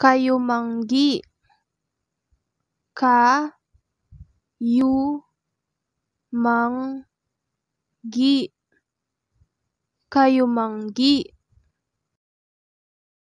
kayumanggi ka yu mang gi kayumanggi